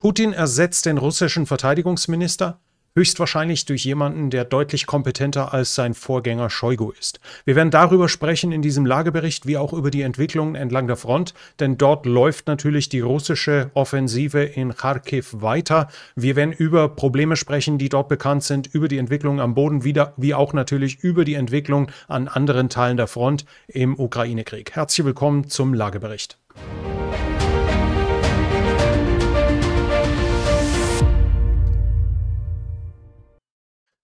Putin ersetzt den russischen Verteidigungsminister höchstwahrscheinlich durch jemanden, der deutlich kompetenter als sein Vorgänger Scheugu ist. Wir werden darüber sprechen in diesem Lagebericht, wie auch über die Entwicklungen entlang der Front, denn dort läuft natürlich die russische Offensive in Kharkiv weiter. Wir werden über Probleme sprechen, die dort bekannt sind, über die Entwicklung am Boden wieder, wie auch natürlich über die Entwicklung an anderen Teilen der Front im Ukraine-Krieg. Herzlich willkommen zum Lagebericht.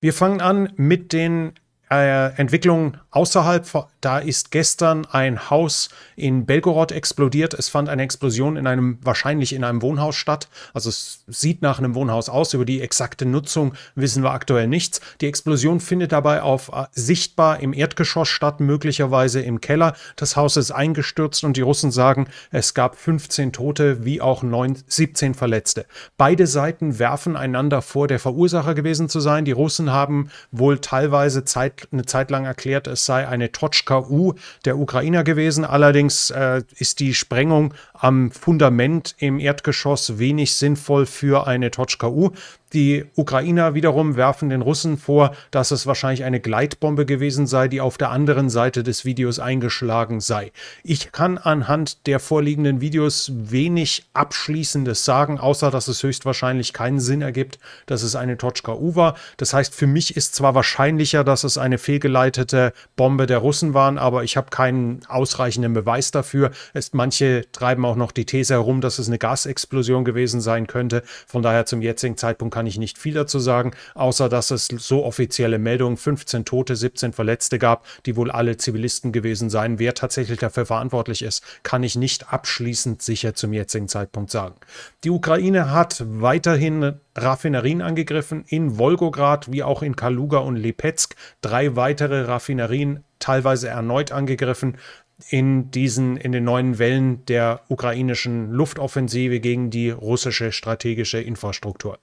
Wir fangen an mit den äh, Entwicklungen Außerhalb, da ist gestern ein Haus in Belgorod explodiert. Es fand eine Explosion in einem, wahrscheinlich in einem Wohnhaus statt. Also es sieht nach einem Wohnhaus aus. Über die exakte Nutzung wissen wir aktuell nichts. Die Explosion findet dabei auf äh, sichtbar im Erdgeschoss statt, möglicherweise im Keller. Das Haus ist eingestürzt und die Russen sagen, es gab 15 Tote wie auch 9, 17 Verletzte. Beide Seiten werfen einander vor, der Verursacher gewesen zu sein. Die Russen haben wohl teilweise Zeit, eine Zeit lang erklärt, es es sei eine Totschka-U der Ukrainer gewesen. Allerdings äh, ist die Sprengung am Fundament im Erdgeschoss wenig sinnvoll für eine Totschka-U. Die Ukrainer wiederum werfen den Russen vor, dass es wahrscheinlich eine Gleitbombe gewesen sei, die auf der anderen Seite des Videos eingeschlagen sei. Ich kann anhand der vorliegenden Videos wenig Abschließendes sagen, außer dass es höchstwahrscheinlich keinen Sinn ergibt, dass es eine Totschka-U war. Das heißt, für mich ist zwar wahrscheinlicher, dass es eine fehlgeleitete Bombe der Russen waren, aber ich habe keinen ausreichenden Beweis dafür. Es, manche treiben auch noch die These herum, dass es eine Gasexplosion gewesen sein könnte. Von daher zum jetzigen Zeitpunkt kann kann ich nicht viel dazu sagen, außer dass es so offizielle Meldungen 15 Tote, 17 Verletzte gab, die wohl alle Zivilisten gewesen seien. Wer tatsächlich dafür verantwortlich ist, kann ich nicht abschließend sicher zum jetzigen Zeitpunkt sagen. Die Ukraine hat weiterhin Raffinerien angegriffen, in Wolgograd wie auch in Kaluga und Lipetsk. Drei weitere Raffinerien teilweise erneut angegriffen in diesen in den neuen Wellen der ukrainischen Luftoffensive gegen die russische strategische Infrastruktur.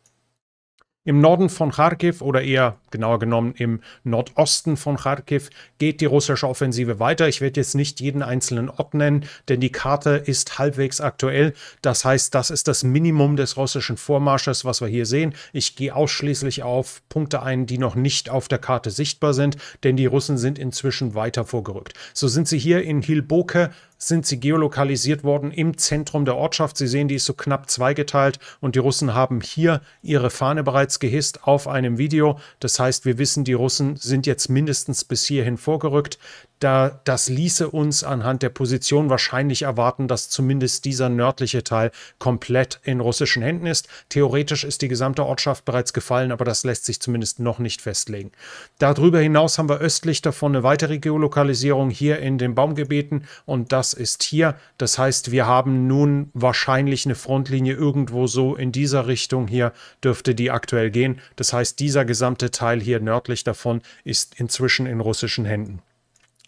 Im Norden von Kharkiv oder eher genauer genommen im Nordosten von Kharkiv geht die russische Offensive weiter. Ich werde jetzt nicht jeden einzelnen Ort nennen, denn die Karte ist halbwegs aktuell. Das heißt, das ist das Minimum des russischen Vormarsches, was wir hier sehen. Ich gehe ausschließlich auf Punkte ein, die noch nicht auf der Karte sichtbar sind, denn die Russen sind inzwischen weiter vorgerückt. So sind sie hier in Hilboke sind sie geolokalisiert worden im Zentrum der Ortschaft. Sie sehen, die ist so knapp zweigeteilt und die Russen haben hier ihre Fahne bereits gehisst auf einem Video. Das heißt, wir wissen, die Russen sind jetzt mindestens bis hierhin vorgerückt da das ließe uns anhand der Position wahrscheinlich erwarten, dass zumindest dieser nördliche Teil komplett in russischen Händen ist. Theoretisch ist die gesamte Ortschaft bereits gefallen, aber das lässt sich zumindest noch nicht festlegen. Darüber hinaus haben wir östlich davon eine weitere Geolokalisierung hier in den Baumgebieten und das ist hier. Das heißt, wir haben nun wahrscheinlich eine Frontlinie irgendwo so in dieser Richtung hier dürfte die aktuell gehen. Das heißt, dieser gesamte Teil hier nördlich davon ist inzwischen in russischen Händen.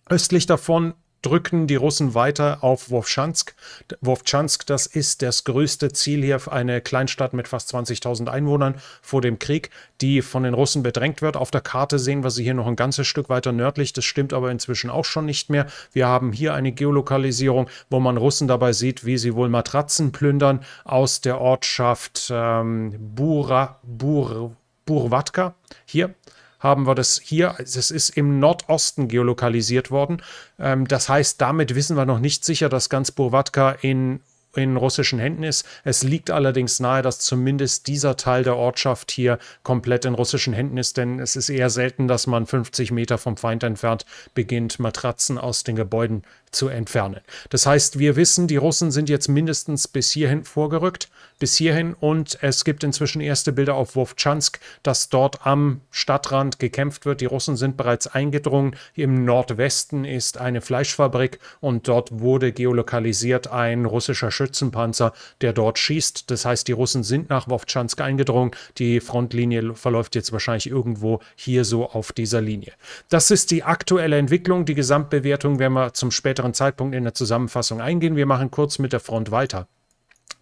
Östlich davon drücken die Russen weiter auf Wovchansk. Wovchansk, das ist das größte Ziel hier, eine Kleinstadt mit fast 20.000 Einwohnern vor dem Krieg, die von den Russen bedrängt wird. Auf der Karte sehen wir sie hier noch ein ganzes Stück weiter nördlich. Das stimmt aber inzwischen auch schon nicht mehr. Wir haben hier eine Geolokalisierung, wo man Russen dabei sieht, wie sie wohl Matratzen plündern aus der Ortschaft ähm, Bura, Bur, Burwatka. Hier, haben wir das hier. Es ist im Nordosten geolokalisiert worden. Ähm, das heißt, damit wissen wir noch nicht sicher, dass ganz Burwatka in in russischen Händen ist. Es liegt allerdings nahe, dass zumindest dieser Teil der Ortschaft hier komplett in russischen Händen ist, denn es ist eher selten, dass man 50 Meter vom Feind entfernt beginnt, Matratzen aus den Gebäuden zu entfernen. Das heißt, wir wissen, die Russen sind jetzt mindestens bis hierhin vorgerückt bis hierhin. Und es gibt inzwischen erste Bilder auf Wovchansk, dass dort am Stadtrand gekämpft wird. Die Russen sind bereits eingedrungen. Im Nordwesten ist eine Fleischfabrik und dort wurde geolokalisiert ein russischer Schützenpanzer, der dort schießt. Das heißt, die Russen sind nach Wovchansk eingedrungen. Die Frontlinie verläuft jetzt wahrscheinlich irgendwo hier so auf dieser Linie. Das ist die aktuelle Entwicklung. Die Gesamtbewertung werden wir zum späteren Zeitpunkt in der Zusammenfassung eingehen. Wir machen kurz mit der Front weiter.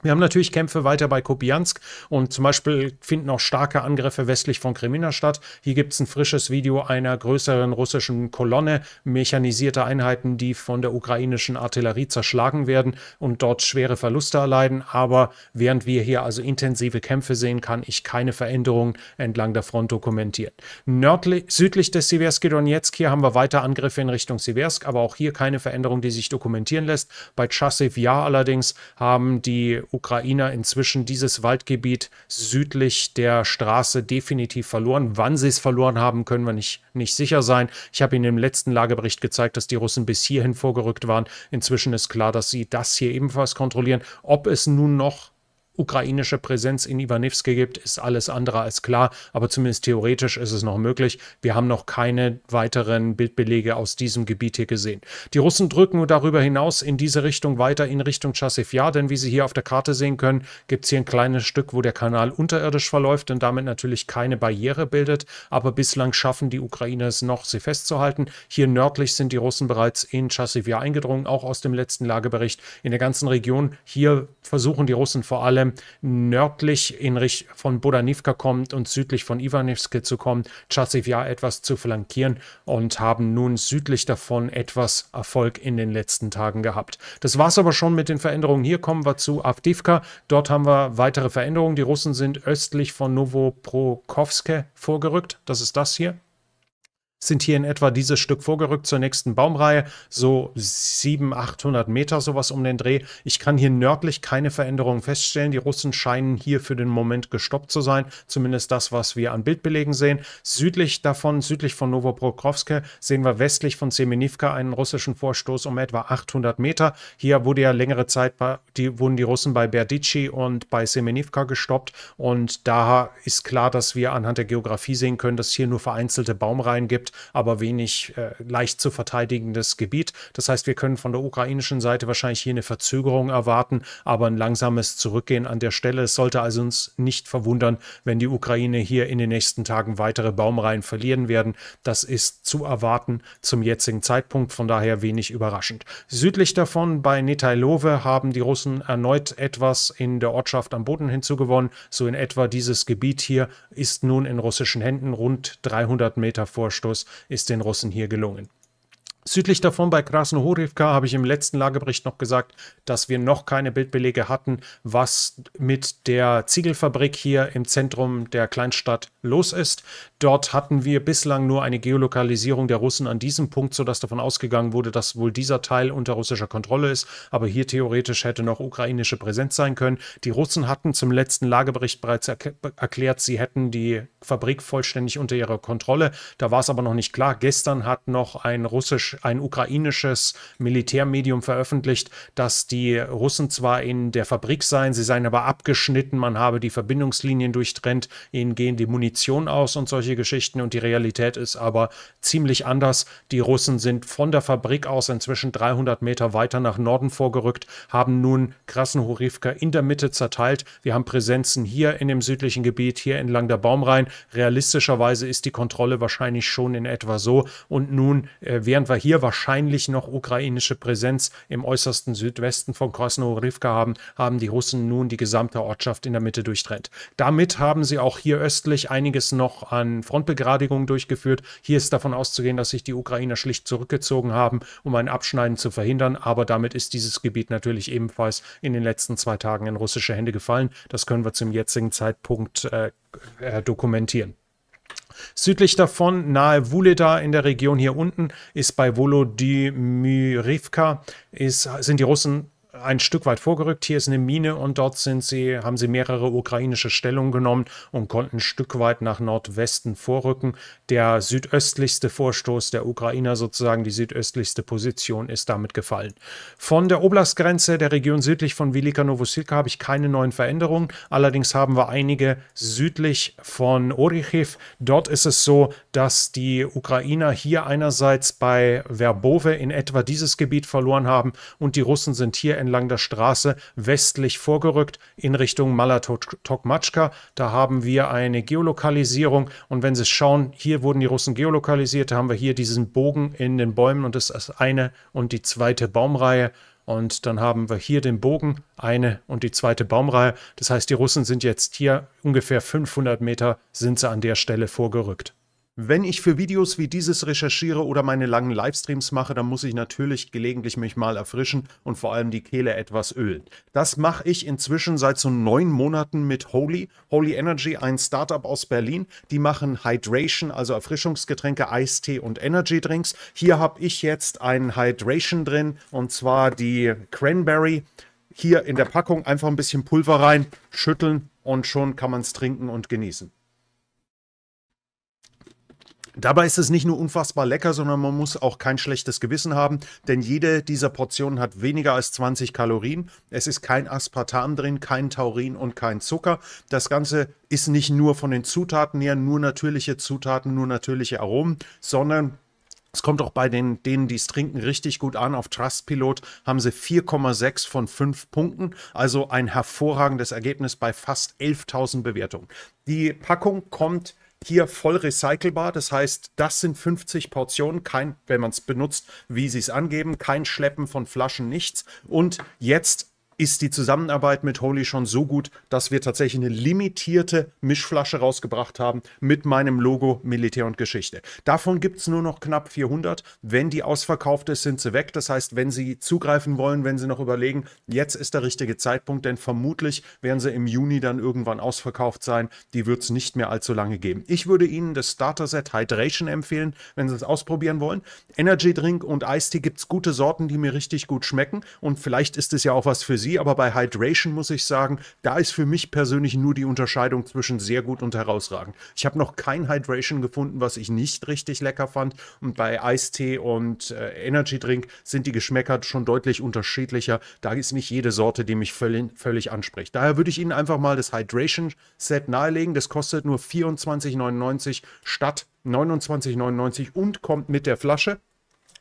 Wir haben natürlich Kämpfe weiter bei Kopiansk und zum Beispiel finden auch starke Angriffe westlich von Kremina statt. Hier gibt es ein frisches Video einer größeren russischen Kolonne mechanisierter Einheiten, die von der ukrainischen Artillerie zerschlagen werden und dort schwere Verluste erleiden. Aber während wir hier also intensive Kämpfe sehen, kann ich keine Veränderungen entlang der Front dokumentieren. Nördlich, südlich des Siversky Donetsk hier haben wir weiter Angriffe in Richtung Siversk, aber auch hier keine Veränderung, die sich dokumentieren lässt. Bei Chassiv ja allerdings haben die Ukrainer inzwischen dieses Waldgebiet südlich der Straße definitiv verloren. Wann sie es verloren haben, können wir nicht, nicht sicher sein. Ich habe Ihnen im letzten Lagebericht gezeigt, dass die Russen bis hierhin vorgerückt waren. Inzwischen ist klar, dass sie das hier ebenfalls kontrollieren. Ob es nun noch ukrainische Präsenz in Iwanivski gibt, ist alles andere als klar, aber zumindest theoretisch ist es noch möglich. Wir haben noch keine weiteren Bildbelege aus diesem Gebiet hier gesehen. Die Russen drücken nur darüber hinaus in diese Richtung weiter in Richtung Chasivja, denn wie Sie hier auf der Karte sehen können, gibt es hier ein kleines Stück, wo der Kanal unterirdisch verläuft und damit natürlich keine Barriere bildet, aber bislang schaffen die Ukrainer es noch, sie festzuhalten. Hier nördlich sind die Russen bereits in Chasivja eingedrungen, auch aus dem letzten Lagebericht in der ganzen Region. Hier versuchen die Russen vor allem nördlich in Richtung von Bodanivka kommt und südlich von Ivanivske zu kommen, Chasivja etwas zu flankieren und haben nun südlich davon etwas Erfolg in den letzten Tagen gehabt. Das war es aber schon mit den Veränderungen. Hier kommen wir zu Avdivka. Dort haben wir weitere Veränderungen. Die Russen sind östlich von Novoprokowske vorgerückt. Das ist das hier sind hier in etwa dieses Stück vorgerückt zur nächsten Baumreihe, so 700, 800 Meter, sowas um den Dreh. Ich kann hier nördlich keine Veränderungen feststellen. Die Russen scheinen hier für den Moment gestoppt zu sein, zumindest das, was wir an Bildbelegen sehen. Südlich davon, südlich von Novoprokrovske, sehen wir westlich von Semenivka einen russischen Vorstoß um etwa 800 Meter. Hier wurde ja längere Zeit, bei, die, wurden die Russen bei Berdici und bei Semenivka gestoppt und da ist klar, dass wir anhand der Geografie sehen können, dass es hier nur vereinzelte Baumreihen gibt gibt, aber wenig äh, leicht zu verteidigendes Gebiet. Das heißt, wir können von der ukrainischen Seite wahrscheinlich hier eine Verzögerung erwarten, aber ein langsames Zurückgehen an der Stelle. Es sollte also uns nicht verwundern, wenn die Ukraine hier in den nächsten Tagen weitere Baumreihen verlieren werden. Das ist zu erwarten zum jetzigen Zeitpunkt, von daher wenig überraschend. Südlich davon bei Netailove haben die Russen erneut etwas in der Ortschaft am Boden hinzugewonnen. So in etwa dieses Gebiet hier ist nun in russischen Händen rund 300 Meter Vorstoß Anschluss ist den Russen hier gelungen. Südlich davon bei Krasnohorivka habe ich im letzten Lagebericht noch gesagt, dass wir noch keine Bildbelege hatten, was mit der Ziegelfabrik hier im Zentrum der Kleinstadt los ist. Dort hatten wir bislang nur eine Geolokalisierung der Russen an diesem Punkt, sodass davon ausgegangen wurde, dass wohl dieser Teil unter russischer Kontrolle ist. Aber hier theoretisch hätte noch ukrainische Präsenz sein können. Die Russen hatten zum letzten Lagebericht bereits er erklärt, sie hätten die Fabrik vollständig unter ihrer Kontrolle. Da war es aber noch nicht klar. Gestern hat noch ein russisch, ein ukrainisches Militärmedium veröffentlicht, dass die Russen zwar in der Fabrik seien, sie seien aber abgeschnitten, man habe die Verbindungslinien durchtrennt, ihnen gehen die Munition aus und solche solche Geschichten und die Realität ist aber ziemlich anders. Die Russen sind von der Fabrik aus inzwischen 300 Meter weiter nach Norden vorgerückt, haben nun Krasnohorivka in der Mitte zerteilt. Wir haben Präsenzen hier in dem südlichen Gebiet, hier entlang der Baumreihen. Realistischerweise ist die Kontrolle wahrscheinlich schon in etwa so. Und nun, äh, während wir hier wahrscheinlich noch ukrainische Präsenz im äußersten Südwesten von Krasnohorivka haben, haben die Russen nun die gesamte Ortschaft in der Mitte durchtrennt. Damit haben sie auch hier östlich einiges noch an in Frontbegradigungen durchgeführt. Hier ist davon auszugehen, dass sich die Ukrainer schlicht zurückgezogen haben, um ein Abschneiden zu verhindern. Aber damit ist dieses Gebiet natürlich ebenfalls in den letzten zwei Tagen in russische Hände gefallen. Das können wir zum jetzigen Zeitpunkt äh, äh, dokumentieren. Südlich davon, nahe Wuleda in der Region hier unten, ist bei Volodymyrivka, ist, sind die Russen ein Stück weit vorgerückt. Hier ist eine Mine und dort sind sie, haben sie mehrere ukrainische Stellungen genommen und konnten ein Stück weit nach Nordwesten vorrücken. Der südöstlichste Vorstoß der Ukrainer sozusagen, die südöstlichste Position ist damit gefallen. Von der Oblastgrenze der Region südlich von Velika Novosilka habe ich keine neuen Veränderungen. Allerdings haben wir einige südlich von Orichiv. Dort ist es so, dass die Ukrainer hier einerseits bei Verbove in etwa dieses Gebiet verloren haben und die Russen sind hier entlang der Straße westlich vorgerückt in Richtung Malatokmatschka. Da haben wir eine Geolokalisierung und wenn Sie schauen, hier wurden die Russen geolokalisiert, da haben wir hier diesen Bogen in den Bäumen und das ist eine und die zweite Baumreihe. Und dann haben wir hier den Bogen, eine und die zweite Baumreihe. Das heißt, die Russen sind jetzt hier ungefähr 500 Meter sind sie an der Stelle vorgerückt. Wenn ich für Videos wie dieses recherchiere oder meine langen Livestreams mache, dann muss ich natürlich gelegentlich mich mal erfrischen und vor allem die Kehle etwas ölen. Das mache ich inzwischen seit so neun Monaten mit Holy. Holy Energy, ein Startup aus Berlin. Die machen Hydration, also Erfrischungsgetränke, Eistee und Energy Drinks. Hier habe ich jetzt ein Hydration drin und zwar die Cranberry. Hier in der Packung einfach ein bisschen Pulver rein, schütteln und schon kann man es trinken und genießen. Dabei ist es nicht nur unfassbar lecker, sondern man muss auch kein schlechtes Gewissen haben, denn jede dieser Portionen hat weniger als 20 Kalorien. Es ist kein Aspartam drin, kein Taurin und kein Zucker. Das Ganze ist nicht nur von den Zutaten her nur natürliche Zutaten, nur natürliche Aromen, sondern es kommt auch bei den, denen, die es trinken, richtig gut an. Auf Trustpilot haben sie 4,6 von 5 Punkten. Also ein hervorragendes Ergebnis bei fast 11.000 Bewertungen. Die Packung kommt hier voll recycelbar. Das heißt, das sind 50 Portionen, kein, wenn man es benutzt, wie sie es angeben, kein Schleppen von Flaschen, nichts. Und jetzt ist die Zusammenarbeit mit Holy schon so gut, dass wir tatsächlich eine limitierte Mischflasche rausgebracht haben mit meinem Logo Militär und Geschichte. Davon gibt es nur noch knapp 400. Wenn die ausverkauft ist, sind sie weg. Das heißt, wenn Sie zugreifen wollen, wenn Sie noch überlegen, jetzt ist der richtige Zeitpunkt, denn vermutlich werden sie im Juni dann irgendwann ausverkauft sein. Die wird es nicht mehr allzu lange geben. Ich würde Ihnen das Starter-Set Hydration empfehlen, wenn Sie es ausprobieren wollen. Energy Drink und Eistee gibt es gute Sorten, die mir richtig gut schmecken und vielleicht ist es ja auch was für Sie Sie, aber bei Hydration muss ich sagen, da ist für mich persönlich nur die Unterscheidung zwischen sehr gut und herausragend. Ich habe noch kein Hydration gefunden, was ich nicht richtig lecker fand. Und bei Eistee und äh, Energy Drink sind die Geschmäcker schon deutlich unterschiedlicher. Da ist nicht jede Sorte, die mich völlig, völlig anspricht. Daher würde ich Ihnen einfach mal das Hydration Set nahelegen. Das kostet nur 24,99 statt 29,99 und kommt mit der Flasche.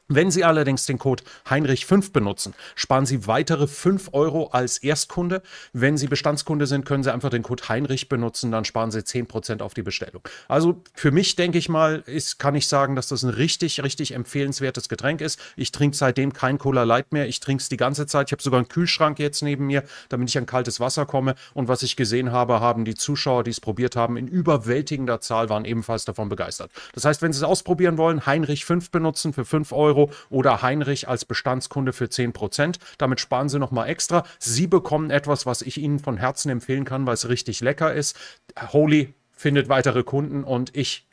Wenn Sie allerdings den Code Heinrich 5 benutzen, sparen Sie weitere 5 Euro als Erstkunde. Wenn Sie Bestandskunde sind, können Sie einfach den Code Heinrich benutzen, dann sparen Sie 10% auf die Bestellung. Also für mich, denke ich mal, ist, kann ich sagen, dass das ein richtig, richtig empfehlenswertes Getränk ist. Ich trinke seitdem kein Cola Light mehr. Ich trinke es die ganze Zeit. Ich habe sogar einen Kühlschrank jetzt neben mir, damit ich an kaltes Wasser komme. Und was ich gesehen habe, haben die Zuschauer, die es probiert haben, in überwältigender Zahl waren ebenfalls davon begeistert. Das heißt, wenn Sie es ausprobieren wollen, Heinrich 5 benutzen für 5 Euro. Euro oder Heinrich als Bestandskunde für 10 Prozent. Damit sparen Sie nochmal extra. Sie bekommen etwas, was ich Ihnen von Herzen empfehlen kann, weil es richtig lecker ist. Holy findet weitere Kunden und ich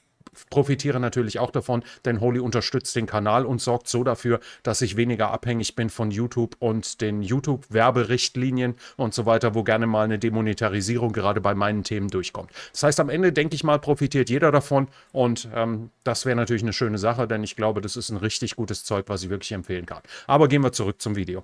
profitiere natürlich auch davon, denn Holy unterstützt den Kanal und sorgt so dafür, dass ich weniger abhängig bin von YouTube und den YouTube-Werberichtlinien und so weiter, wo gerne mal eine Demonetarisierung gerade bei meinen Themen durchkommt. Das heißt, am Ende denke ich mal, profitiert jeder davon und ähm, das wäre natürlich eine schöne Sache, denn ich glaube, das ist ein richtig gutes Zeug, was ich wirklich empfehlen kann. Aber gehen wir zurück zum Video.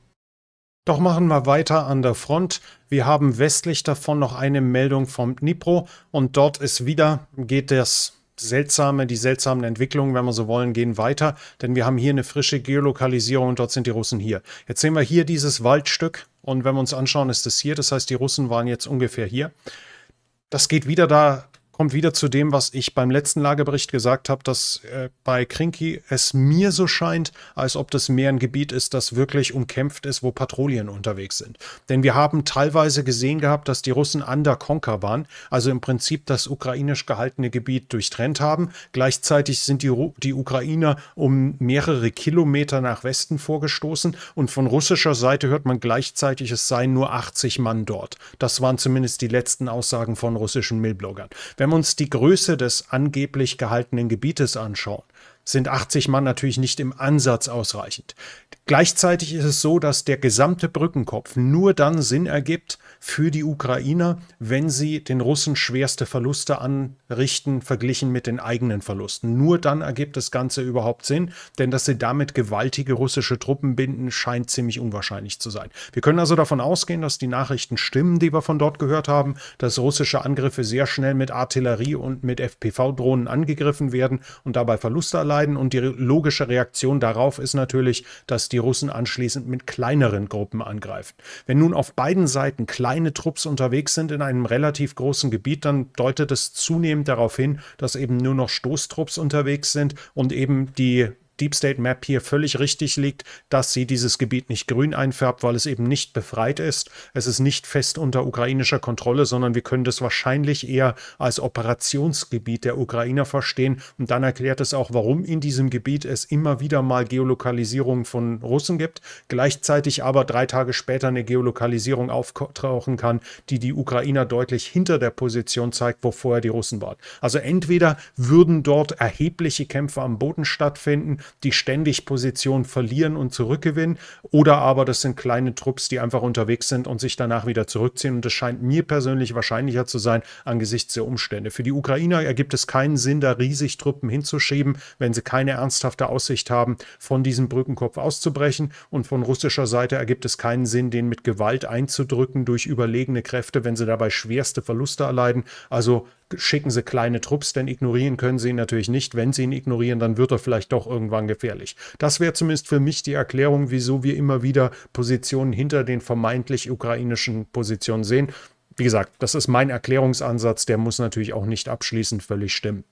Doch machen wir weiter an der Front. Wir haben westlich davon noch eine Meldung vom Dnipro und dort ist wieder, geht das seltsame, die seltsamen Entwicklungen, wenn wir so wollen, gehen weiter, denn wir haben hier eine frische Geolokalisierung und dort sind die Russen hier. Jetzt sehen wir hier dieses Waldstück und wenn wir uns anschauen, ist das hier, das heißt, die Russen waren jetzt ungefähr hier. Das geht wieder da kommt wieder zu dem, was ich beim letzten Lagebericht gesagt habe, dass äh, bei Krinki es mir so scheint, als ob das mehr ein Gebiet ist, das wirklich umkämpft ist, wo Patrouillen unterwegs sind. Denn wir haben teilweise gesehen gehabt, dass die Russen under Conquer waren, also im Prinzip das ukrainisch gehaltene Gebiet durchtrennt haben. Gleichzeitig sind die, Ru die Ukrainer um mehrere Kilometer nach Westen vorgestoßen und von russischer Seite hört man gleichzeitig, es seien nur 80 Mann dort. Das waren zumindest die letzten Aussagen von russischen Millbloggern. Wenn wenn wir uns die Größe des angeblich gehaltenen Gebietes anschauen, sind 80 Mann natürlich nicht im Ansatz ausreichend. Gleichzeitig ist es so, dass der gesamte Brückenkopf nur dann Sinn ergibt für die Ukrainer, wenn sie den Russen schwerste Verluste anrichten, verglichen mit den eigenen Verlusten. Nur dann ergibt das Ganze überhaupt Sinn, denn dass sie damit gewaltige russische Truppen binden, scheint ziemlich unwahrscheinlich zu sein. Wir können also davon ausgehen, dass die Nachrichten stimmen, die wir von dort gehört haben, dass russische Angriffe sehr schnell mit Artillerie und mit FPV-Drohnen angegriffen werden und dabei Verluste erleiden entscheiden und die logische Reaktion darauf ist natürlich, dass die Russen anschließend mit kleineren Gruppen angreifen. Wenn nun auf beiden Seiten kleine Trupps unterwegs sind in einem relativ großen Gebiet, dann deutet es zunehmend darauf hin, dass eben nur noch Stoßtrupps unterwegs sind und eben die Deep State Map hier völlig richtig liegt, dass sie dieses Gebiet nicht grün einfärbt, weil es eben nicht befreit ist. Es ist nicht fest unter ukrainischer Kontrolle, sondern wir können das wahrscheinlich eher als Operationsgebiet der Ukrainer verstehen. Und dann erklärt es auch, warum in diesem Gebiet es immer wieder mal Geolokalisierung von Russen gibt, gleichzeitig aber drei Tage später eine Geolokalisierung auftauchen kann, die die Ukrainer deutlich hinter der Position zeigt, wo vorher die Russen waren. Also entweder würden dort erhebliche Kämpfe am Boden stattfinden die ständig Position verlieren und zurückgewinnen. Oder aber das sind kleine Trupps, die einfach unterwegs sind und sich danach wieder zurückziehen. Und das scheint mir persönlich wahrscheinlicher zu sein angesichts der Umstände. Für die Ukrainer ergibt es keinen Sinn, da riesig Truppen hinzuschieben, wenn sie keine ernsthafte Aussicht haben, von diesem Brückenkopf auszubrechen. Und von russischer Seite ergibt es keinen Sinn, den mit Gewalt einzudrücken durch überlegene Kräfte, wenn sie dabei schwerste Verluste erleiden. Also schicken sie kleine Trupps, denn ignorieren können sie ihn natürlich nicht. Wenn sie ihn ignorieren, dann wird er vielleicht doch irgendwann gefährlich. Das wäre zumindest für mich die Erklärung, wieso wir immer wieder Positionen hinter den vermeintlich ukrainischen Positionen sehen. Wie gesagt, das ist mein Erklärungsansatz, der muss natürlich auch nicht abschließend völlig stimmen.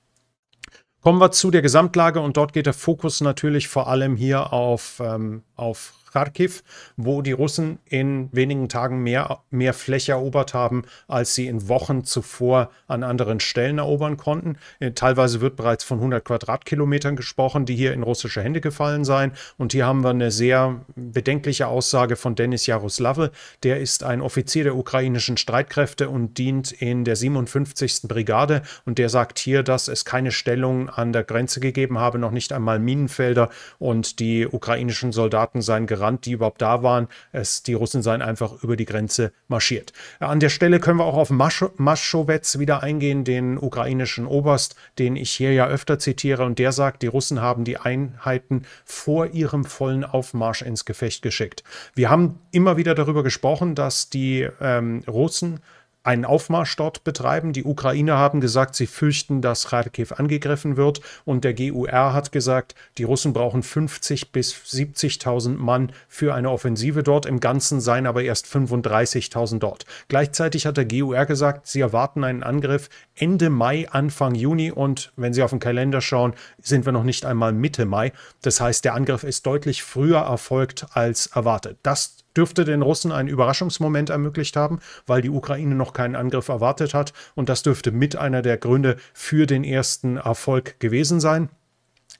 Kommen wir zu der Gesamtlage und dort geht der Fokus natürlich vor allem hier auf, ähm, auf Kharkiv, wo die Russen in wenigen Tagen mehr, mehr Fläche erobert haben, als sie in Wochen zuvor an anderen Stellen erobern konnten. Äh, teilweise wird bereits von 100 Quadratkilometern gesprochen, die hier in russische Hände gefallen seien. Und hier haben wir eine sehr bedenkliche Aussage von Denis Jaroslawl. Der ist ein Offizier der ukrainischen Streitkräfte und dient in der 57. Brigade. Und der sagt hier, dass es keine Stellung an der Grenze gegeben habe, noch nicht einmal Minenfelder. Und die ukrainischen Soldaten seien gerade gerannt, die überhaupt da waren. Es, die Russen seien einfach über die Grenze marschiert. An der Stelle können wir auch auf Maschowetz wieder eingehen, den ukrainischen Oberst, den ich hier ja öfter zitiere. Und der sagt, die Russen haben die Einheiten vor ihrem vollen Aufmarsch ins Gefecht geschickt. Wir haben immer wieder darüber gesprochen, dass die ähm, Russen einen Aufmarsch dort betreiben. Die Ukrainer haben gesagt, sie fürchten, dass Kharkiv angegriffen wird. Und der GUR hat gesagt, die Russen brauchen 50 bis 70.000 Mann für eine Offensive dort. Im Ganzen seien aber erst 35.000 dort. Gleichzeitig hat der GUR gesagt, sie erwarten einen Angriff Ende Mai, Anfang Juni. Und wenn Sie auf den Kalender schauen, sind wir noch nicht einmal Mitte Mai. Das heißt, der Angriff ist deutlich früher erfolgt als erwartet. Das dürfte den Russen einen Überraschungsmoment ermöglicht haben, weil die Ukraine noch keinen Angriff erwartet hat. Und das dürfte mit einer der Gründe für den ersten Erfolg gewesen sein.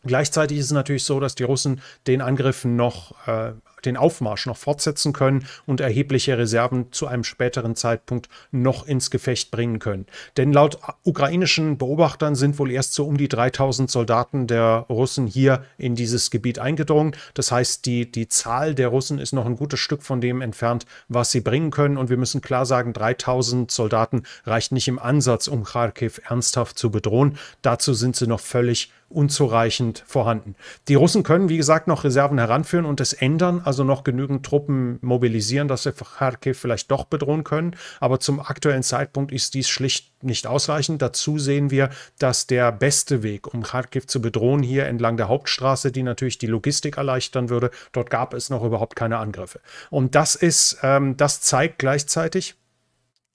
Gleichzeitig ist es natürlich so, dass die Russen den Angriff noch äh, den Aufmarsch noch fortsetzen können und erhebliche Reserven zu einem späteren Zeitpunkt noch ins Gefecht bringen können. Denn laut ukrainischen Beobachtern sind wohl erst so um die 3000 Soldaten der Russen hier in dieses Gebiet eingedrungen. Das heißt, die, die Zahl der Russen ist noch ein gutes Stück von dem entfernt, was sie bringen können. Und wir müssen klar sagen, 3000 Soldaten reicht nicht im Ansatz, um Kharkiv ernsthaft zu bedrohen. Dazu sind sie noch völlig unzureichend vorhanden. Die Russen können, wie gesagt, noch Reserven heranführen und es ändern, also noch genügend Truppen mobilisieren, dass sie Kharkiv vielleicht doch bedrohen können. Aber zum aktuellen Zeitpunkt ist dies schlicht nicht ausreichend. Dazu sehen wir, dass der beste Weg, um Kharkiv zu bedrohen, hier entlang der Hauptstraße, die natürlich die Logistik erleichtern würde, dort gab es noch überhaupt keine Angriffe. Und das ist, ähm, das zeigt gleichzeitig,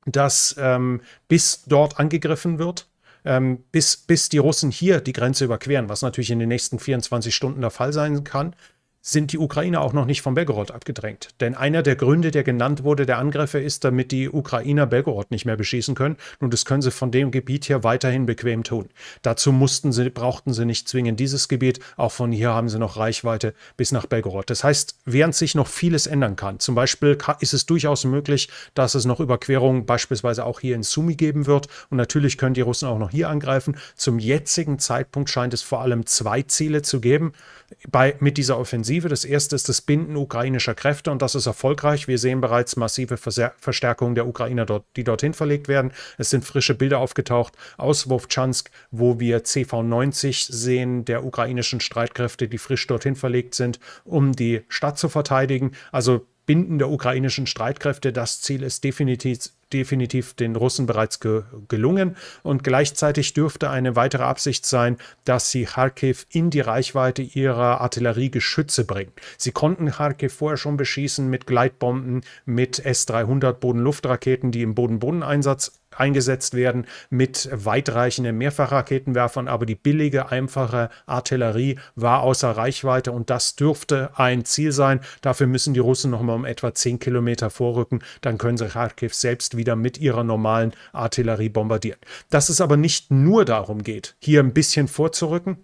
dass ähm, bis dort angegriffen wird, ähm, bis, bis die Russen hier die Grenze überqueren, was natürlich in den nächsten 24 Stunden der Fall sein kann sind die Ukrainer auch noch nicht von Belgorod abgedrängt. Denn einer der Gründe, der genannt wurde, der Angriffe ist, damit die Ukrainer Belgorod nicht mehr beschießen können. Nun, das können sie von dem Gebiet hier weiterhin bequem tun. Dazu mussten sie, brauchten sie nicht zwingend dieses Gebiet. Auch von hier haben sie noch Reichweite bis nach Belgorod. Das heißt, während sich noch vieles ändern kann, zum Beispiel ist es durchaus möglich, dass es noch Überquerungen beispielsweise auch hier in Sumi geben wird. Und natürlich können die Russen auch noch hier angreifen. Zum jetzigen Zeitpunkt scheint es vor allem zwei Ziele zu geben bei, mit dieser Offensive. Offensive. Das erste ist das Binden ukrainischer Kräfte und das ist erfolgreich. Wir sehen bereits massive Verstärkungen der Ukrainer, dort, die dorthin verlegt werden. Es sind frische Bilder aufgetaucht aus Wovchansk, wo wir CV-90 sehen der ukrainischen Streitkräfte, die frisch dorthin verlegt sind, um die Stadt zu verteidigen. Also Binden der ukrainischen Streitkräfte. Das Ziel ist definitiv, definitiv den Russen bereits ge gelungen. Und gleichzeitig dürfte eine weitere Absicht sein, dass sie Kharkiv in die Reichweite ihrer Artilleriegeschütze bringen. Sie konnten Kharkiv vorher schon beschießen mit Gleitbomben, mit S-300 Bodenluftraketen, die im Boden-Boden-Einsatz eingesetzt werden mit weitreichenden Mehrfachraketenwerfern, aber die billige, einfache Artillerie war außer Reichweite und das dürfte ein Ziel sein. Dafür müssen die Russen nochmal um etwa 10 Kilometer vorrücken, dann können sie Kharkiv selbst wieder mit ihrer normalen Artillerie bombardieren. Dass es aber nicht nur darum geht, hier ein bisschen vorzurücken,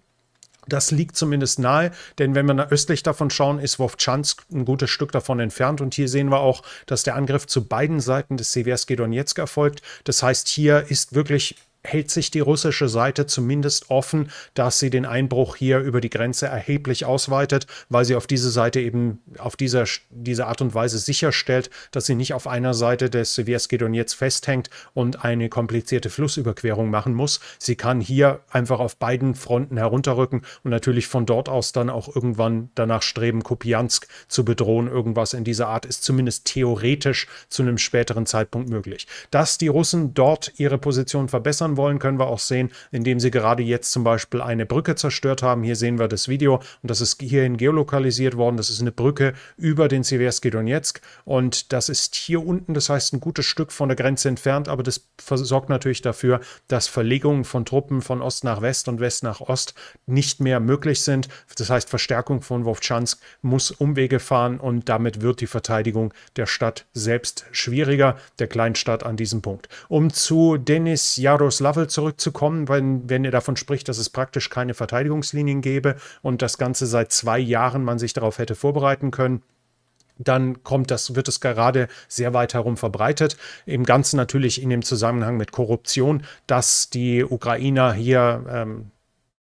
das liegt zumindest nahe, denn wenn wir nach östlich davon schauen, ist Wovchansk ein gutes Stück davon entfernt. Und hier sehen wir auch, dass der Angriff zu beiden Seiten des Severskedonetsk erfolgt. Das heißt, hier ist wirklich hält sich die russische Seite zumindest offen, dass sie den Einbruch hier über die Grenze erheblich ausweitet, weil sie auf diese Seite eben auf dieser, diese Art und Weise sicherstellt, dass sie nicht auf einer Seite des Sowjetski Donetsk festhängt und eine komplizierte Flussüberquerung machen muss. Sie kann hier einfach auf beiden Fronten herunterrücken und natürlich von dort aus dann auch irgendwann danach streben, Kupiansk zu bedrohen. Irgendwas in dieser Art ist zumindest theoretisch zu einem späteren Zeitpunkt möglich. Dass die Russen dort ihre Position verbessern, verbessern wollen, können wir auch sehen, indem sie gerade jetzt zum Beispiel eine Brücke zerstört haben. Hier sehen wir das Video und das ist hierhin geolokalisiert worden. Das ist eine Brücke über den Seversky Donetsk und das ist hier unten, das heißt ein gutes Stück von der Grenze entfernt, aber das sorgt natürlich dafür, dass Verlegungen von Truppen von Ost nach West und West nach Ost nicht mehr möglich sind. Das heißt, Verstärkung von Wovchansk muss Umwege fahren und damit wird die Verteidigung der Stadt selbst schwieriger, der Kleinstadt an diesem Punkt. Um zu Denis Jaros First Level zurückzukommen, wenn, wenn er davon spricht, dass es praktisch keine Verteidigungslinien gäbe und das Ganze seit zwei Jahren man sich darauf hätte vorbereiten können dann kommt das, wird es gerade sehr weit herum verbreitet. Im Ganzen natürlich in dem Zusammenhang mit Korruption, dass die Ukrainer hier ähm,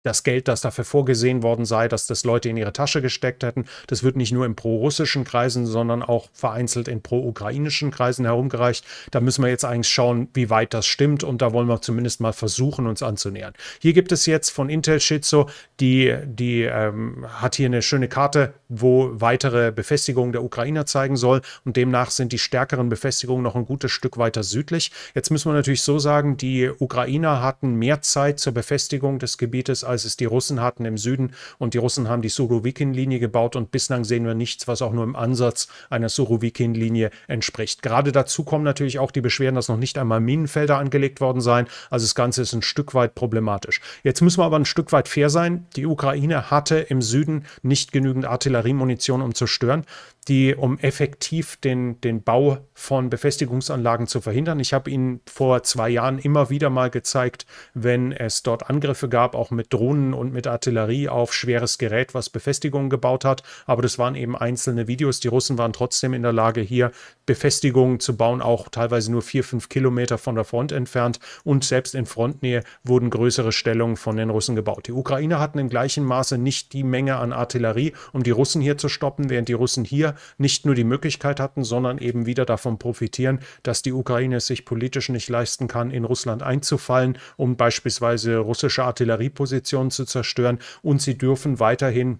das Geld, das dafür vorgesehen worden sei, dass das Leute in ihre Tasche gesteckt hätten. Das wird nicht nur in pro-russischen Kreisen, sondern auch vereinzelt in pro-ukrainischen Kreisen herumgereicht. Da müssen wir jetzt eigentlich schauen, wie weit das stimmt und da wollen wir zumindest mal versuchen, uns anzunähern. Hier gibt es jetzt von Intel Shitso, die, die ähm, hat hier eine schöne Karte, wo weitere Befestigungen der Ukrainer zeigen soll und demnach sind die stärkeren Befestigungen noch ein gutes Stück weiter südlich. Jetzt müssen wir natürlich so sagen, die Ukrainer hatten mehr Zeit zur Befestigung des Gebietes als als es die Russen hatten im Süden. Und die Russen haben die Surovikin-Linie gebaut und bislang sehen wir nichts, was auch nur im Ansatz einer Surovikin-Linie entspricht. Gerade dazu kommen natürlich auch die Beschwerden, dass noch nicht einmal Minenfelder angelegt worden seien. Also das Ganze ist ein Stück weit problematisch. Jetzt müssen wir aber ein Stück weit fair sein. Die Ukraine hatte im Süden nicht genügend Artilleriemunition, um zu stören die, um effektiv den, den Bau von Befestigungsanlagen zu verhindern. Ich habe Ihnen vor zwei Jahren immer wieder mal gezeigt, wenn es dort Angriffe gab, auch mit Drohnen und mit Artillerie auf schweres Gerät, was Befestigungen gebaut hat. Aber das waren eben einzelne Videos. Die Russen waren trotzdem in der Lage, hier Befestigungen zu bauen, auch teilweise nur vier, fünf Kilometer von der Front entfernt. Und selbst in Frontnähe wurden größere Stellungen von den Russen gebaut. Die Ukrainer hatten im gleichen Maße nicht die Menge an Artillerie, um die Russen hier zu stoppen, während die Russen hier nicht nur die Möglichkeit hatten, sondern eben wieder davon profitieren, dass die Ukraine es sich politisch nicht leisten kann, in Russland einzufallen, um beispielsweise russische Artilleriepositionen zu zerstören. Und sie dürfen weiterhin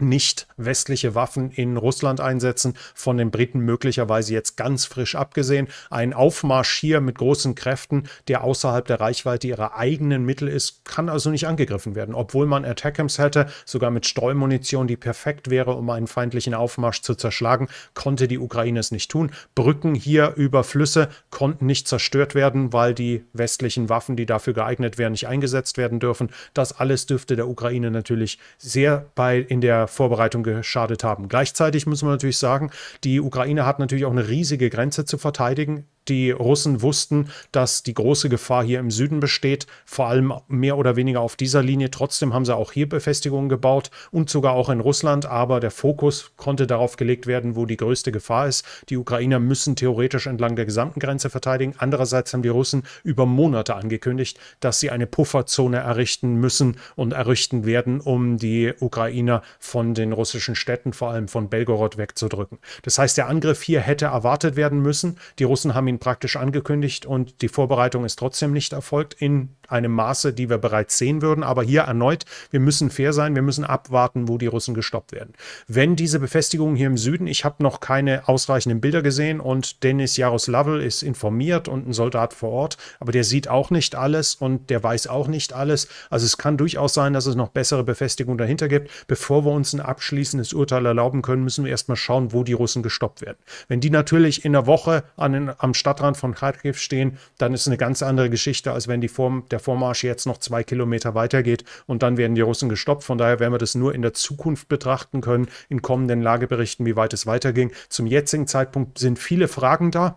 nicht westliche Waffen in Russland einsetzen, von den Briten möglicherweise jetzt ganz frisch abgesehen. Ein Aufmarsch hier mit großen Kräften, der außerhalb der Reichweite ihrer eigenen Mittel ist, kann also nicht angegriffen werden, obwohl man Attackams hätte, sogar mit Streumunition, die perfekt wäre, um einen feindlichen Aufmarsch zu zerschlagen, konnte die Ukraine es nicht tun. Brücken hier über Flüsse konnten nicht zerstört werden, weil die westlichen Waffen, die dafür geeignet wären, nicht eingesetzt werden dürfen. Das alles dürfte der Ukraine natürlich sehr bei in der Vorbereitung geschadet haben. Gleichzeitig muss man natürlich sagen, die Ukraine hat natürlich auch eine riesige Grenze zu verteidigen die Russen wussten, dass die große Gefahr hier im Süden besteht, vor allem mehr oder weniger auf dieser Linie. Trotzdem haben sie auch hier Befestigungen gebaut und sogar auch in Russland, aber der Fokus konnte darauf gelegt werden, wo die größte Gefahr ist. Die Ukrainer müssen theoretisch entlang der gesamten Grenze verteidigen. Andererseits haben die Russen über Monate angekündigt, dass sie eine Pufferzone errichten müssen und errichten werden, um die Ukrainer von den russischen Städten, vor allem von Belgorod, wegzudrücken. Das heißt, der Angriff hier hätte erwartet werden müssen. Die Russen haben ihn praktisch angekündigt und die Vorbereitung ist trotzdem nicht erfolgt in einem Maße, die wir bereits sehen würden. Aber hier erneut, wir müssen fair sein, wir müssen abwarten, wo die Russen gestoppt werden. Wenn diese Befestigungen hier im Süden, ich habe noch keine ausreichenden Bilder gesehen und Dennis Jaroslawl ist informiert und ein Soldat vor Ort, aber der sieht auch nicht alles und der weiß auch nicht alles. Also es kann durchaus sein, dass es noch bessere Befestigungen dahinter gibt. Bevor wir uns ein abschließendes Urteil erlauben können, müssen wir erstmal schauen, wo die Russen gestoppt werden. Wenn die natürlich in der Woche an den, am Stadtrand von Kharkiv stehen, dann ist es eine ganz andere Geschichte, als wenn die vor der der Vormarsch jetzt noch zwei Kilometer weitergeht und dann werden die Russen gestoppt. Von daher werden wir das nur in der Zukunft betrachten können, in kommenden Lageberichten, wie weit es weiterging. Zum jetzigen Zeitpunkt sind viele Fragen da.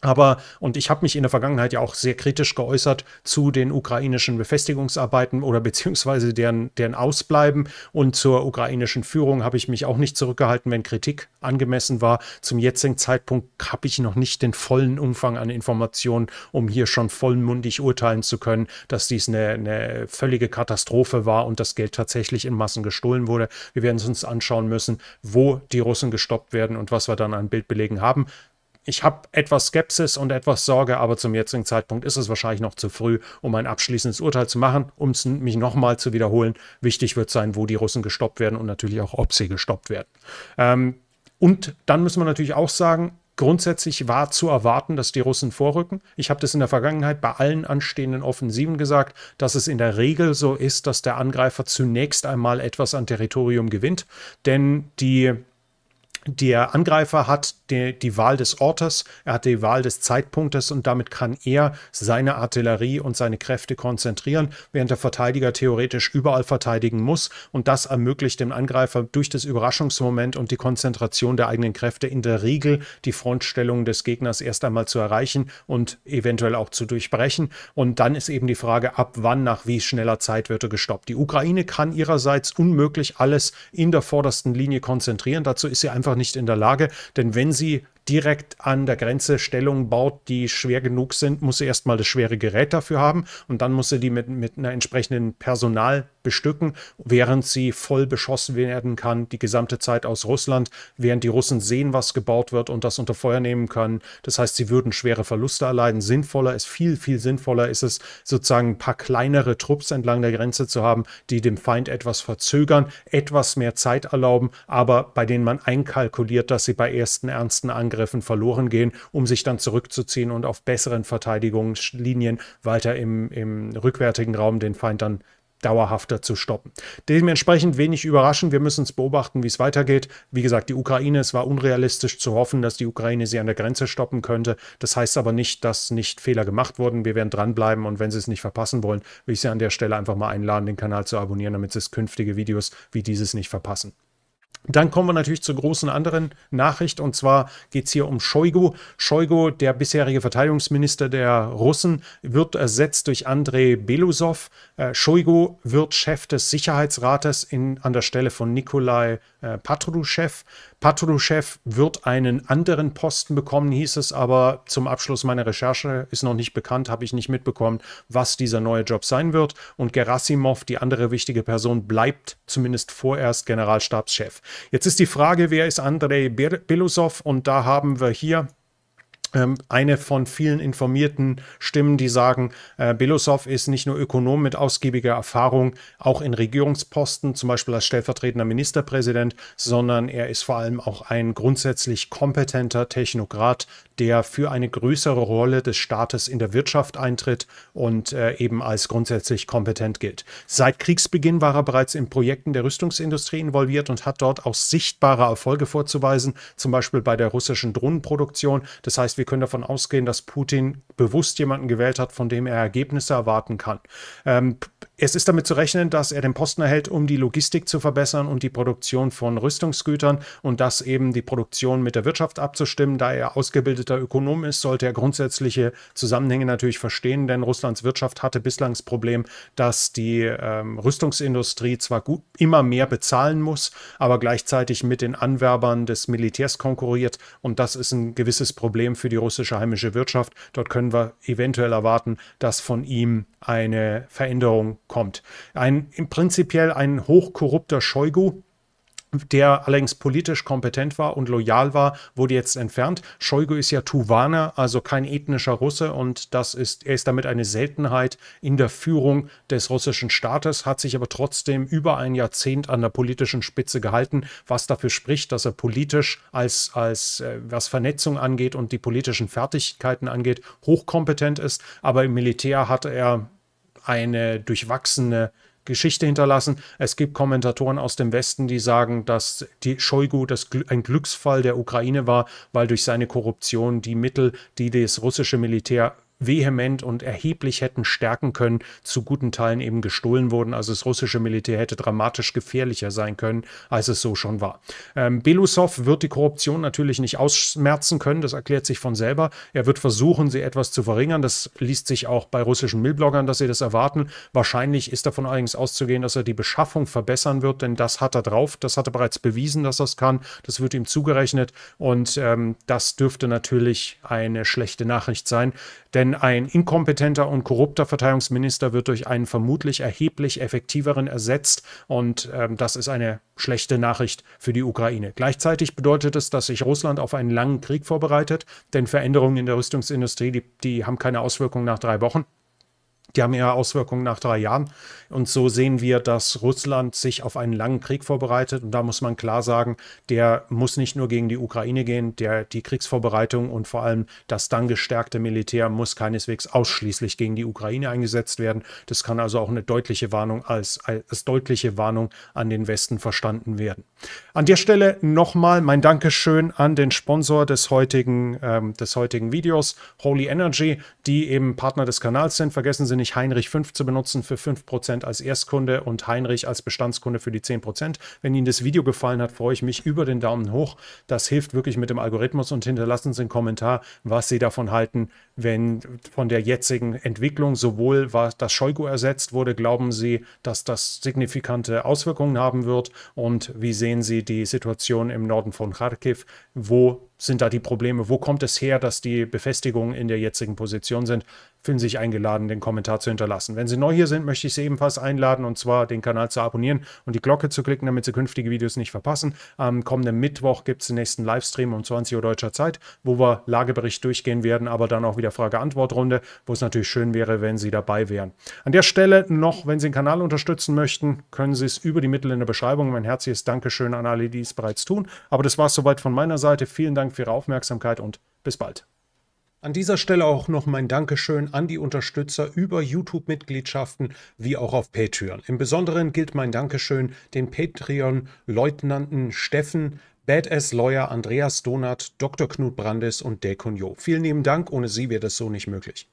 Aber, und ich habe mich in der Vergangenheit ja auch sehr kritisch geäußert zu den ukrainischen Befestigungsarbeiten oder beziehungsweise deren, deren Ausbleiben. Und zur ukrainischen Führung habe ich mich auch nicht zurückgehalten, wenn Kritik angemessen war. Zum jetzigen Zeitpunkt habe ich noch nicht den vollen Umfang an Informationen, um hier schon vollmundig urteilen zu können, dass dies eine, eine völlige Katastrophe war und das Geld tatsächlich in Massen gestohlen wurde. Wir werden uns anschauen müssen, wo die Russen gestoppt werden und was wir dann an Bildbelegen haben. Ich habe etwas Skepsis und etwas Sorge, aber zum jetzigen Zeitpunkt ist es wahrscheinlich noch zu früh, um ein abschließendes Urteil zu machen, um es mich nochmal zu wiederholen. Wichtig wird sein, wo die Russen gestoppt werden und natürlich auch, ob sie gestoppt werden. Ähm, und dann müssen wir natürlich auch sagen, Grundsätzlich war zu erwarten, dass die Russen vorrücken. Ich habe das in der Vergangenheit bei allen anstehenden Offensiven gesagt, dass es in der Regel so ist, dass der Angreifer zunächst einmal etwas an Territorium gewinnt, denn die der Angreifer hat die, die, Wahl des Ortes, er hat die Wahl des Zeitpunktes und damit kann er seine Artillerie und seine Kräfte konzentrieren, während der Verteidiger theoretisch überall verteidigen muss. Und das ermöglicht dem Angreifer durch das Überraschungsmoment und die Konzentration der eigenen Kräfte in der Regel die Frontstellung des Gegners erst einmal zu erreichen und eventuell auch zu durchbrechen. Und dann ist eben die Frage, ab wann, nach wie schneller Zeit wird er gestoppt. Die Ukraine kann ihrerseits unmöglich alles in der vordersten Linie konzentrieren. Dazu ist sie einfach einfach nicht in der Lage, denn wenn sie direkt an der Grenze Stellungen baut, die schwer genug sind, muss sie erstmal das schwere Gerät dafür haben und dann muss sie die mit, mit einer entsprechenden Personal bestücken, während sie voll beschossen werden kann, die gesamte Zeit aus Russland, während die Russen sehen, was gebaut wird und das unter Feuer nehmen können. Das heißt, sie würden schwere Verluste erleiden. Sinnvoller ist, viel, viel sinnvoller ist es, sozusagen ein paar kleinere Trupps entlang der Grenze zu haben, die dem Feind etwas verzögern, etwas mehr Zeit erlauben, aber bei denen man einkalkuliert, dass sie bei ersten ernsten Angriffen Angriffen verloren gehen, um sich dann zurückzuziehen und auf besseren Verteidigungslinien weiter im, im rückwärtigen Raum den Feind dann dauerhafter zu stoppen. Dementsprechend wenig überraschend, wir müssen es beobachten, wie es weitergeht. Wie gesagt, die Ukraine, es war unrealistisch zu hoffen, dass die Ukraine sie an der Grenze stoppen könnte. Das heißt aber nicht, dass nicht Fehler gemacht wurden. Wir werden dranbleiben und wenn Sie es nicht verpassen wollen, will ich Sie an der Stelle einfach mal einladen, den Kanal zu abonnieren, damit Sie es künftige Videos wie dieses nicht verpassen. Dann kommen wir natürlich zur großen anderen Nachricht und zwar geht es hier um Shoigu. Shoigu, der bisherige Verteidigungsminister der Russen, wird ersetzt durch Andrei Belousov. Äh, Shoigu wird Chef des Sicherheitsrates in, an der Stelle von Nikolai äh, Patruschew. Patrouchef wird einen anderen Posten bekommen, hieß es, aber zum Abschluss meiner Recherche ist noch nicht bekannt, habe ich nicht mitbekommen, was dieser neue Job sein wird. Und Gerasimov, die andere wichtige Person, bleibt zumindest vorerst Generalstabschef. Jetzt ist die Frage, wer ist Andrei Belousov? Und da haben wir hier ähm, eine von vielen informierten Stimmen, die sagen, äh, Belousov ist nicht nur Ökonom mit ausgiebiger Erfahrung, auch in Regierungsposten, zum Beispiel als stellvertretender Ministerpräsident, sondern er ist vor allem auch ein grundsätzlich kompetenter Technokrat, der für eine größere Rolle des Staates in der Wirtschaft eintritt und äh, eben als grundsätzlich kompetent gilt. Seit Kriegsbeginn war er bereits in Projekten der Rüstungsindustrie involviert und hat dort auch sichtbare Erfolge vorzuweisen, zum Beispiel bei der russischen Drohnenproduktion. Das heißt, wir können davon ausgehen, dass Putin bewusst jemanden gewählt hat, von dem er Ergebnisse erwarten kann. Ähm, es ist damit zu rechnen, dass er den Posten erhält, um die Logistik zu verbessern und die Produktion von Rüstungsgütern und das eben die Produktion mit der Wirtschaft abzustimmen. Da er ausgebildeter Ökonom ist, sollte er grundsätzliche Zusammenhänge natürlich verstehen, denn Russlands Wirtschaft hatte bislang das Problem, dass die ähm, Rüstungsindustrie zwar gut, immer mehr bezahlen muss, aber gleichzeitig mit den Anwerbern des Militärs konkurriert und das ist ein gewisses Problem für die russische heimische Wirtschaft. Dort können wir eventuell erwarten, dass von ihm eine Veränderung kommt. Ein prinzipiell ein hochkorrupter Scheugu, der allerdings politisch kompetent war und loyal war, wurde jetzt entfernt. Scheugu ist ja Tuwaner, also kein ethnischer Russe und das ist, er ist damit eine Seltenheit in der Führung des russischen Staates, hat sich aber trotzdem über ein Jahrzehnt an der politischen Spitze gehalten, was dafür spricht, dass er politisch als, als äh, was Vernetzung angeht und die politischen Fertigkeiten angeht, hochkompetent ist, aber im Militär hatte er eine durchwachsene Geschichte hinterlassen. Es gibt Kommentatoren aus dem Westen, die sagen, dass die Shoigu das, ein Glücksfall der Ukraine war, weil durch seine Korruption die Mittel, die das russische Militär vehement und erheblich hätten stärken können, zu guten Teilen eben gestohlen wurden. Also das russische Militär hätte dramatisch gefährlicher sein können, als es so schon war. Ähm, Belusov wird die Korruption natürlich nicht ausmerzen können, das erklärt sich von selber. Er wird versuchen, sie etwas zu verringern. Das liest sich auch bei russischen Millbloggern, dass sie das erwarten. Wahrscheinlich ist davon allerdings auszugehen, dass er die Beschaffung verbessern wird, denn das hat er drauf. Das hat er bereits bewiesen, dass er es kann. Das wird ihm zugerechnet und ähm, das dürfte natürlich eine schlechte Nachricht sein, denn denn ein inkompetenter und korrupter Verteidigungsminister wird durch einen vermutlich erheblich effektiveren ersetzt. Und ähm, das ist eine schlechte Nachricht für die Ukraine. Gleichzeitig bedeutet es, dass sich Russland auf einen langen Krieg vorbereitet, denn Veränderungen in der Rüstungsindustrie, die, die haben keine Auswirkungen nach drei Wochen. Die haben ihre Auswirkungen nach drei Jahren. Und so sehen wir, dass Russland sich auf einen langen Krieg vorbereitet. Und da muss man klar sagen, der muss nicht nur gegen die Ukraine gehen. Der, die Kriegsvorbereitung und vor allem das dann gestärkte Militär muss keineswegs ausschließlich gegen die Ukraine eingesetzt werden. Das kann also auch eine deutliche Warnung als, als deutliche Warnung an den Westen verstanden werden. An der Stelle nochmal mein Dankeschön an den Sponsor des heutigen, ähm, des heutigen Videos, Holy Energy, die eben Partner des Kanals sind. Vergessen Sie nicht Heinrich 5 zu benutzen für 5% als Erstkunde und Heinrich als Bestandskunde für die 10%. Wenn Ihnen das Video gefallen hat, freue ich mich über den Daumen hoch. Das hilft wirklich mit dem Algorithmus und hinterlassen Sie einen Kommentar, was Sie davon halten, wenn von der jetzigen Entwicklung sowohl das Scheugu ersetzt wurde, glauben Sie, dass das signifikante Auswirkungen haben wird und wie sehen Sie die Situation im Norden von Kharkiv, wo sind da die Probleme? Wo kommt es her, dass die Befestigungen in der jetzigen Position sind? Fühlen Sie sich eingeladen, den Kommentar zu hinterlassen. Wenn Sie neu hier sind, möchte ich Sie ebenfalls einladen, und zwar den Kanal zu abonnieren und die Glocke zu klicken, damit Sie künftige Videos nicht verpassen. Am kommenden Mittwoch gibt es den nächsten Livestream um 20 Uhr deutscher Zeit, wo wir Lagebericht durchgehen werden, aber dann auch wieder Frage-Antwort-Runde, wo es natürlich schön wäre, wenn Sie dabei wären. An der Stelle noch, wenn Sie den Kanal unterstützen möchten, können Sie es über die Mittel in der Beschreibung. Mein herzliches Dankeschön an alle, die es bereits tun. Aber das war es soweit von meiner Seite. Vielen Dank Dank für Ihre Aufmerksamkeit und bis bald. An dieser Stelle auch noch mein Dankeschön an die Unterstützer über YouTube-Mitgliedschaften wie auch auf Patreon. Im Besonderen gilt mein Dankeschön den Patreon-Leutnanten Steffen, Badass Lawyer Andreas Donat, Dr. Knut Brandes und Dekon Jo. Vielen lieben Dank, ohne sie wäre das so nicht möglich.